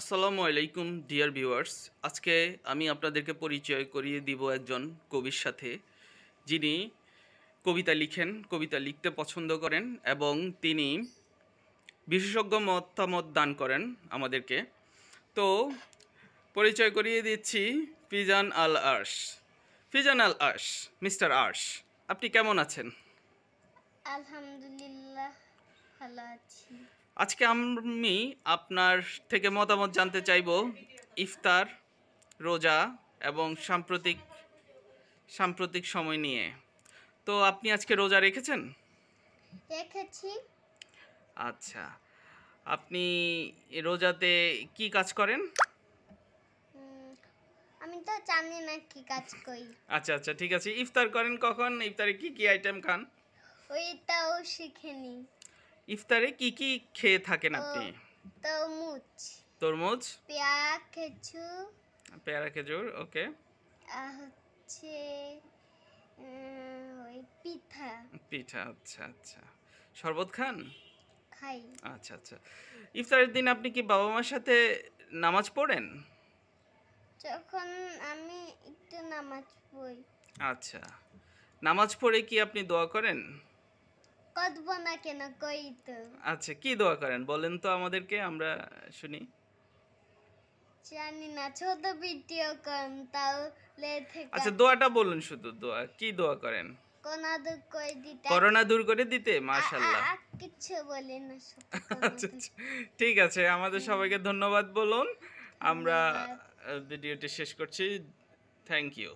আসসালামু আলাইকুম dear viewers আজকে আমি আপনাদেরকে পরিচয় করিয়ে দিব একজন কবির সাথে যিনি কবিতা লিখেন কবিতা লিখতে পছন্দ করেন এবং তিনি বিশেষজ্ঞ মতামত দান করেন আমাদেরকে তো পরিচয় করিয়ে দিচ্ছি ফিজান আল আর্শ ফিজান আল আর্শ মিস্টার আর্শ আপনি কেমন আছেন আলহামদুলিল্লাহ ভালো আছি আজকে আমি আপনার থেকে মতামত জানতে চাইব ইফতার রোজা এবং সাম্প্রতিক সাম্প্রতিক সময় নিয়ে তো আপনি আজকে রোজা রেখেছেন রেখেছি আচ্ছা আপনি রোজাতে কি কাজ করেন আমি তো জানি না কি কাজ করি আচ্ছা আচ্ছা ঠিক আছে ইফতার করেন কখন ইফতারে কি কি আইটেম খান ওইটাও শিখেনি ইফতারে কি কি খেয়ে থাকেন আপনি তরমুজ তরমুজ পেয়ারা খেজুর পেয়ারা খেজুর ওকে হচ্ছে পিঠা পিঠা আচ্ছা আচ্ছা শরবত খান খাই আচ্ছা আচ্ছা ইফতারের দিন আপনি কি বাবা মার সাথে নামাজ পড়েন যখন আমি একটু নামাজ পড়ি আচ্ছা নামাজ পড়ে কি আপনি দোয়া করেন কদব না কেন আচ্ছা কি দোয়া করেন বলেন তো আমাদেরকে আমরা শুনি জানি না ছোট ভিডিও থেকে আচ্ছা দোয়াটা বলুন শুধু দোয়া কি দোয়া করেন করোনা দূর করে দিতে করোনা দূর করে দিতে মাশাআল্লাহ কিছু না আচ্ছা, আচ্ছা। ঠিক আছে আমাদের হ্যাঁ। সবাইকে ধন্যবাদ বলুন আমরা ভিডিওটি শেষ করছি থ্যাংক ইউ